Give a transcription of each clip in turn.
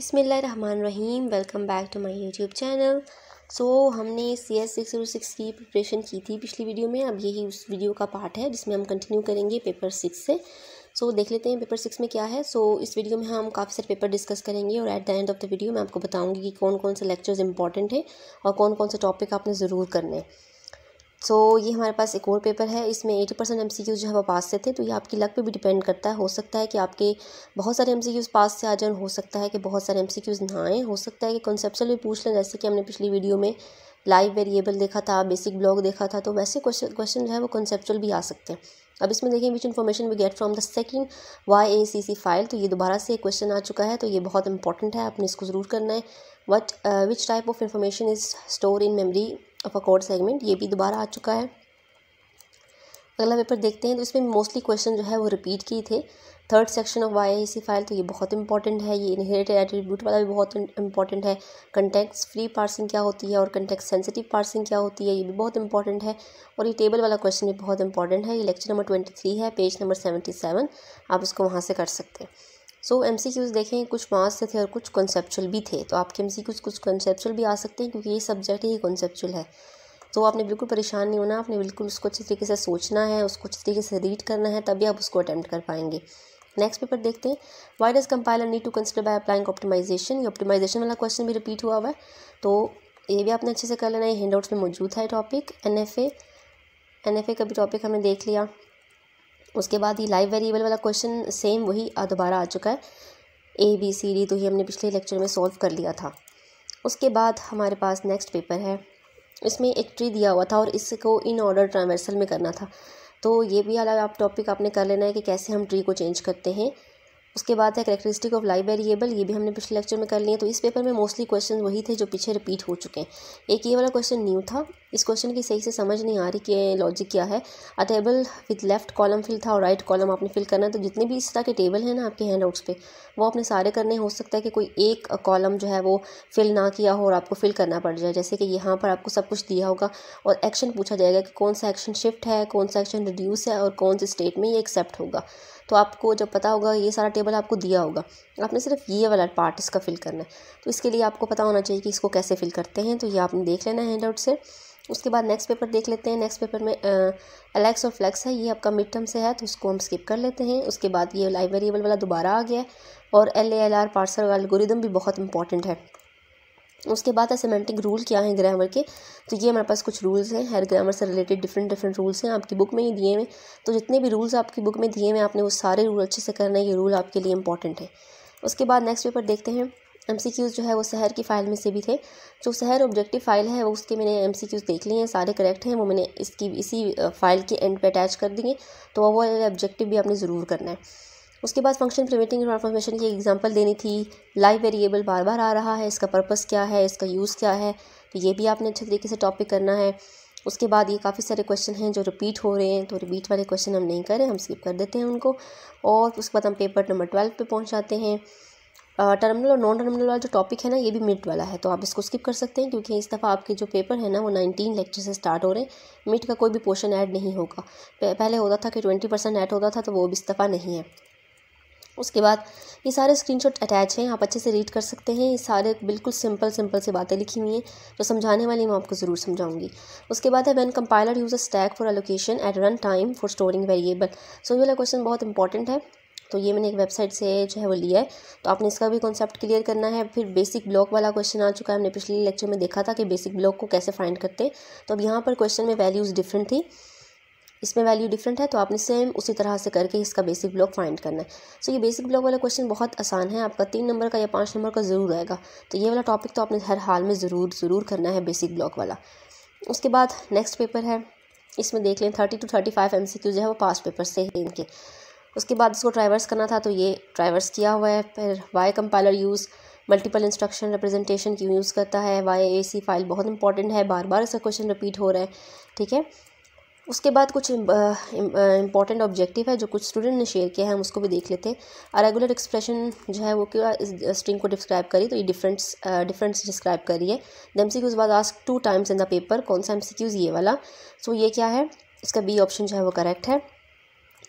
Rahim welcome back to my YouTube channel so हमने C S six zero six की preparation की थी पिछली वीडियो में अब यही उस वीडियो का पार्ट है जिसमें हम कंटिन्यू करेंगे पेपर सिक्स से सो so, देख लेते हैं पेपर सिक्स में क्या है सो so, इस वीडियो में हम काफ़ी सारे पेपर डिस्कस करेंगे और at the end of the video मैं आपको बताऊँगी कि कौन कौन से लेक्चर्स इंपॉर्टेंट हैं और कौन कौन से टॉपिक आपने ज़रूर करने हैं सो so, ये हमारे पास एक और पेपर है इसमें एटी परसेंट एम जो है वो पास से थे तो ये आपकी लक पे भी डिपेंड करता है हो सकता है कि आपके बहुत सारे एम पास से आ जाए हो सकता है कि बहुत सारे एम ना आए हो सकता है कि कॉन्सेप्चुअल भी पूछ लें जैसे कि हमने पिछली वीडियो में लाइव वेरिएबल देखा था बेसिक ब्लॉग देखा था तो वैसे क्वेश्चन जो है वो कॉन्सेप्चुअल भी आ सकते हैं अब इसमें देखें which information we get from the second Y A C C file तो ये दोबारा से एक क्वेश्चन आ चुका है तो ये बहुत इंपॉर्टेंट है आपने इसको ज़रूर करना है what which type of information is store in memory of code segment ये भी दोबारा आ चुका है अगला पेपर देखते हैं तो इसमें मोस्टली क्वेश्चन जो है वो रिपीट किए थे third section of Y C file तो ये बहुत इंपॉर्टेंट है ये इनहेरिटेड एट्रीब्यूट वाला भी बहुत इंपॉर्टेंट है कंटेक्स फ्री पार्सिंग क्या होती है और कंटेक्स सेंसिटिव पार्सिंग क्या होती है ये भी बहुत इंपॉर्टेंट है और ये टेबल वाला क्वेश्चन भी बहुत इंपॉर्टेंट है ये लेक्चर नंबर ट्वेंटी थ्री है पेज नंबर सेवेंटी सेवन आप इसको वहाँ से कर सकते हैं सो एम सी क्यूज़ देखें कुछ मार्क्स से थे और कुछ कॉन्सेप्चुअल भी थे तो आपके एम सी क्यूज़ कुछ कॉन्सेप्चुअल भी आ सकते हैं क्योंकि ये सब्जेक्ट ही कॉन्सेप्चुअल है तो आपने बिल्कुल परेशान नहीं होना आपने बिल्कुल उसको अच्छे तरीके से सोचना है उसको अच्छे तरीके से रीड करना है तभी आप उसको अटैम्प्ट कर पाएंगे नेक्स्ट पेपर देखते हैं why does compiler need to consider by applying optimization ये ऑप्टिमाइजेशन वाला क्वेश्चन भी रिपीट हुआ हुआ है तो ये भी आपने अच्छे से कर लेना है हैंड आउट्स में मौजूद है topic N F N F A का भी टॉपिक हमने देख लिया उसके बाद ये लाइव वेरिएबल वाला क्वेश्चन सेम वही दोबारा आ चुका है ए बी सी डी तो ये हमने पिछले लेक्चर में सॉल्व कर लिया था उसके बाद हमारे पास नेक्स्ट पेपर है इसमें एक ट्री दिया हुआ था और इसको इन ऑर्डर ट्रांवर्सल में करना था तो ये भी अलग आप टॉपिक आपने कर लेना है कि कैसे हम ट्री को चेंज करते हैं उसके बाद है करेक्टरिस्टिक ऑफ लाइव वेरिएबल ये भी हमने पिछले लेक्चर में कर लिए तो इस पेपर में मोस्टली क्वेश्चन वही थे जो पीछे रिपीट हो चुके हैं एक ये वाला क्वेश्चन न्यू था इस क्वेश्चन की सही से समझ नहीं आ रही कि लॉजिक क्या है a table with left column fill था और राइट right कॉलम आपने फिल करना है तो जितने भी इस तरह के टेबल हैं ना आपके हैंड आउट्स पर वो आपने सारे करने हो सकता है कि कोई एक कॉलम जो है वो फिल ना किया हो और आपको फिल करना पड़ जाए जैसे कि यहाँ पर आपको सब कुछ दिया होगा और एक्शन पूछा जाएगा कि कौन सा एक्शन शिफ्ट है कौन सा एक्शन रिड्यूस है और कौन से स्टेट में ये एक्सेप्ट होगा तो आपको जब पता होगा ये सारा टेबल टेबल आपको दिया होगा आपने सिर्फ ये वाला पार्ट इसका फिल करना है तो इसके लिए आपको पता होना चाहिए कि इसको कैसे फिल करते हैं तो ये आपने देख लेना है हैंड आउट से उसके बाद नेक्स्ट पेपर देख लेते हैं नेक्स्ट पेपर में एलेक्स और फ्लैक्स है ये आपका मिड टर्म से है तो इसको हम स्किप कर लेते हैं उसके बाद ये लाइव वेरिएबल वाला दोबारा आ गया है और L A L R parser algorithm भी बहुत इंपॉर्टेंट है उसके बाद है सेमेंटिक रूल क्या है ग्रामर के तो ये हमारे पास कुछ रूल्स हैं हर ग्रामर से रिलेटेड डिफरेंट डिफरेंट रूल्स हैं आपकी बुक में ही दिए हुए तो जितने भी रूल्स आपकी बुक में दिए हुए आपने वो सारे रूल अच्छे से करना है ये रूल आपके लिए इंपॉर्टेंट है उसके बाद नेक्स्ट पेपर देखते हैं एम जो है वो शहर की फ़ाइल में से भी थे जो शहर ऑब्जेक्टिव फाइल है वो उसके मैंने एम देख लिए हैं सारे करेक्ट हैं वो मैंने इसकी इसी फाइल के एंड पे अटैच कर दिए तो वो ऑब्जेक्टिव भी आपने ज़रूर करना है उसके बाद फंक्शन प्रिवेटिंग ट्रांसफॉर्मेशन की एग्जांपल देनी थी लाइव वेरिएबल बार बार आ रहा है इसका पर्पस क्या है इसका यूज़ क्या है तो ये भी आपने अच्छे तरीके से टॉपिक करना है उसके बाद ये काफ़ी सारे क्वेश्चन हैं जो रिपीट हो रहे हैं तो रिपीट वाले क्वेश्चन हम नहीं करें हम स्किप कर देते हैं उनको और उसके बाद हम पेपर नंबर ट्वेल्व पर पहुँच जाते हैं टर्मिनल और नॉन टर्मिनल वाला जो टॉपिक है ना ये भी मिड वाला है तो आप इसको स्किप कर सकते हैं क्योंकि इस दफ़ा आपके जो पेपर है ना वो नाइनटीन लेक्चर से स्टार्ट हो रहे हैं मिड का कोई भी पोर्शन ऐड नहीं होगा पहले होता था कि ट्वेंटी परसेंट ऐड होता था तो वो भी इस दफ़ा नहीं है उसके बाद ये सारे स्क्रीनशॉट अटैच हैं आप अच्छे से रीड कर सकते हैं ये सारे बिल्कुल सिंपल सिंपल से बातें लिखी हुई हैं जो समझाने वाली मैं आपको ज़रूर समझाऊंगी उसके बाद है when compiler use a stack for allocation at run time for storing variable so ये वाला क्वेश्चन बहुत इंपॉर्टेंट है तो ये मैंने एक वेबसाइट से जो है वो लिया है तो आपने इसका भी कॉन्सेप्ट क्लियर करना है फिर बेसिक ब्लॉक वाला क्वेश्चन आ चुका है हमने पिछले लेक्चर में देखा था कि बेसिक ब्लॉक को कैसे फाइंड करते तो अब यहाँ पर क्वेश्चन में वैल्यूज़ डिफरेंट थी इसमें वैल्यू डिफरेंट है तो आपने सेम उसी तरह से करके इसका बेसिक ब्लॉक फाइंड करना है सो so, ये बेसिक ब्लॉक वाला क्वेश्चन बहुत आसान है आपका तीन नंबर का या पाँच नंबर का ज़रूर आएगा तो ये वाला टॉपिक तो आपने हर हाल में ज़रूर ज़रूर करना है बेसिक ब्लॉक वाला उसके बाद नेक्स्ट पेपर है इसमें देख लें thirty two thirty five M C Q जो है वो पास पेपर से ही इनके उसके बाद इसको ट्राइवर्स करना था तो ये ट्राइवर्स किया हुआ है फिर why compiler use multiple instruction representation क्यों यूज़ करता है वाई ए सी फाइल बहुत इंपॉर्टेंट है बार बार इसका क्वेश्चन रिपीट हो रहा है ठीक है उसके बाद कुछ इंपॉर्टेंट ऑब्जेक्टिव है जो कुछ स्टूडेंट ने शेयर किया है हम उसको भी देख लेते हैं अरेगुलर एक्सप्रेशन जो है वो क्या स्ट्रिंग को डिस्क्राइब करी तो ये डिफरेंस डिफरेंस डिस्क्राइब करी है की सी बाद ask two times in the paper कौन सा एम सी क्यूज़ ये वाला सो so, ये क्या है इसका बी ऑप्शन जो है वो करेक्ट है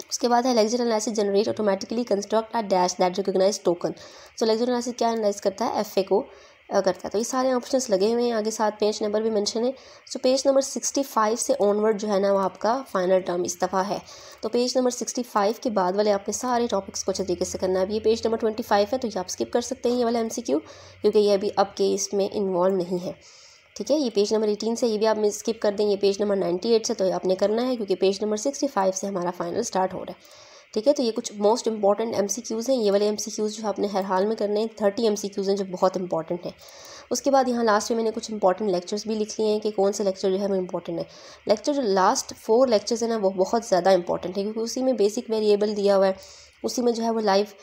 उसके बाद है lexer analysis generate automatically construct a dash that recognize token so lexer analysis क्या एनालाइज करता है एफ ए को करता है तो ये सारे ऑप्शंस लगे हुए हैं आगे साथ पेज नंबर भी मेंशन है सो पेज नंबर 65 से ऑनवर्ड जो है ना वो आपका फाइनल टर्म इस दफ़ा है तो पेज नंबर 65 के बाद वाले आपने सारे टॉपिक्स को अच्छे तरीके से करना है अब ये पेज नंबर 25 है तो ये आप स्किप कर सकते हैं ये वाला एम क्योंकि ये अभी अब के इसमें इन्वॉल्व नहीं है ठीक है ये पेज नंबर एटीन से ये भी आप स्किप कर दें ये पेज नंबर नाइन्टी एट से तो ये आपने करना है क्योंकि पेज नंबर सिक्सटी फाइव से हमारा फाइनल स्टार्ट हो रहा है ठीक है तो ये कुछ most important M C Qs हैं ये वाले एम सी क्यूज़ जो आपने हर हाल में करने हैं थर्टी एम सी क्यूज़ हैं जो बहुत इंपॉर्टेंट हैं उसके बाद यहाँ लास्ट में मैंने कुछ इंपॉर्टेंट लेक्चर्स भी लिख लिए हैं कि कौन से लेक्चर जो है वो इंपॉर्टेंट है लेक्चर जो लास्ट फोर लेक्चर्स हैं ना वो बहुत ज़्यादा इंपॉर्टेंट है क्योंकि उसी में बेसिक वेरिएबल दिया हुआ है उसी में जो है वो लाइव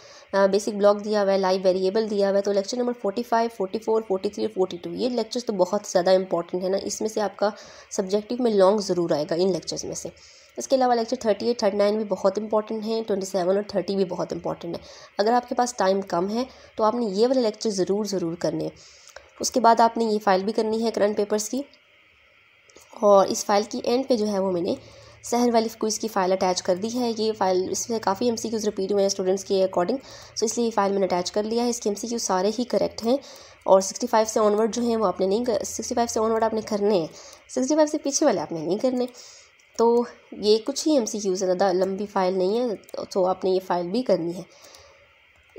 बेसिक ब्लॉक दिया हुआ है लाइव वेरिएबल दिया हुआ है तो lecture number forty five forty four forty three forty two ये लेक्चर्स तो बहुत ज़्यादा इंपॉर्टेंट है ना इसमें से आपका सब्जेक्टिव में लॉन्ग ज़रूर आएगा इन लेक्चर्स में से इसके अलावा lecture thirty eight thirty nine भी बहुत इंपॉर्टेंट है ट्वेंटी सेवन और थर्टी भी बहुत इंपॉर्टेंट है अगर आपके पास टाइम कम है तो आपने ये वाले लेक्चर ज़रूर ज़रूर करने उसके बाद आपने ये फ़ाइल भी करनी है करंट पेपर्स की और इस फाइल की एंड पे जो है वो मैंने सहर वाली क्विज़ की फ़ाइल अटैच कर दी है ये फाइल इसमें काफ़ी एम सी क्यूज़ रिपीट हुए हैं स्टूडेंट्स के अकॉर्डिंग सो इसलिए ये फाइल मैंने अटैच कर लिया है इसके एम सी क्यू सारे ही करेक्ट हैं और सिक्सटी फाइव से ऑनवर्ड जो हैं वो आपने नहीं सिक्सटी फाइव से ऑनवर्ड आपने करने हैं सिक्सटी फाइव से पीछे वाले आपने नहीं करने तो ये कुछ ही एम सी क्यूज़ है ज़्यादा लंबी फ़ाइल नहीं है तो आपने ये फ़ाइल भी करनी है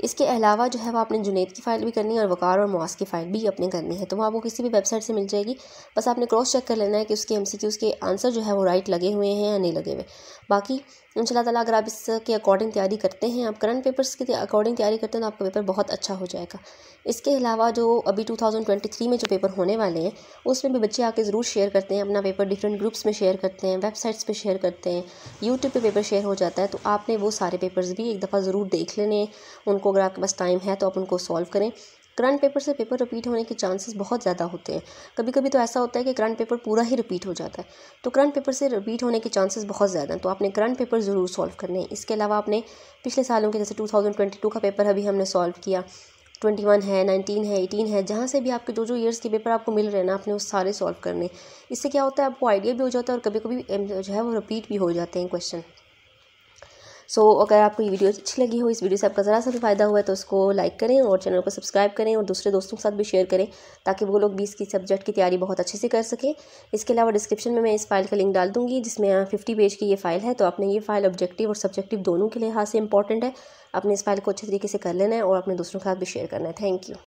इसके अलावा जो है वो आपने जुनेद की फ़ाइल भी करनी है और वकार और मॉस की फ़ाइल भी अपने करनी है तो वो आपको किसी भी वेबसाइट से मिल जाएगी बस आपने क्रॉस चेक कर लेना है कि उसके एम सी क्यूज़ के आंसर जो है वो राइट लगे हुए हैं या नहीं लगे हुए बाकी इंशाल्लाह तला अगर आप इसके अकॉर्डिंग तैयारी करते हैं आप करंट पेपर्स के अकॉर्डिंग तैयारी करते हैं तो आपका पेपर बहुत अच्छा हो जाएगा इसके अलावा जो अभी 2023 में जो पेपर होने वाले हैं उसमें भी बच्चे आके ज़रूर शेयर करते हैं अपना पेपर डिफरेंट ग्रुप्स में शेयर करते हैं वेबसाइट्स पर शेयर करते हैं यूट्यूब पर पेपर शेयर हो जाता है तो आपने वो सारे पेपर्स भी एक दफ़ा ज़रूर देख लेने उनको अगर आपके पास टाइम है तो आप उनको सॉल्व करें करंट पेपर से पेपर रिपीट होने के चांसेस बहुत ज़्यादा होते हैं कभी कभी तो ऐसा होता है कि करंट पेपर पूरा ही रिपीट हो जाता है तो करंट पेपर से रिपीट होने के चांसेस बहुत ज़्यादा हैं तो आपने करंट पेपर ज़रूर सॉल्व करने हैं इसके अलावा आपने पिछले सालों के जैसे टू का पेपर अभी हमने सॉल्व किया ट्वेंटी वन है नाइनटीन है एटीन है जहाँ से भी आपके जो जो ईयर्स के पेपर आपको मिल रहे हैं ना आपने वो सारे सॉल्व करने इससे क्या होता है आपको आइडिया भी हो जाता है और कभी कभी जो है वो रिपीट भी हो जाते हैं क्वेश्चन सो so, अगर आपको ये वीडियो अच्छी लगी हो इस वीडियो से आपका ज़रा सा भी फ़ायदा हुआ है तो उसको लाइक करें और चैनल को सब्सक्राइब करें और दूसरे दोस्तों के साथ भी शेयर करें ताकि वो लोग भी इसकी सब्जेक्ट की तैयारी बहुत अच्छे से कर सकें इसके अलावा डिस्क्रिप्शन में मैं इस फाइल का लिंक डाल दूँगी जिसमें फिफ्टी पेज की ये फाइल है तो आपने ये फाइल ऑब्जेक्टिव और सब्जेक्टिव दोनों के लिहाज से इंपॉर्टेंट है अपने इस फाइल को अच्छे तरीके से कर लेना है और अपने दोस्तों के साथ भी शेयर करना है थैंक यू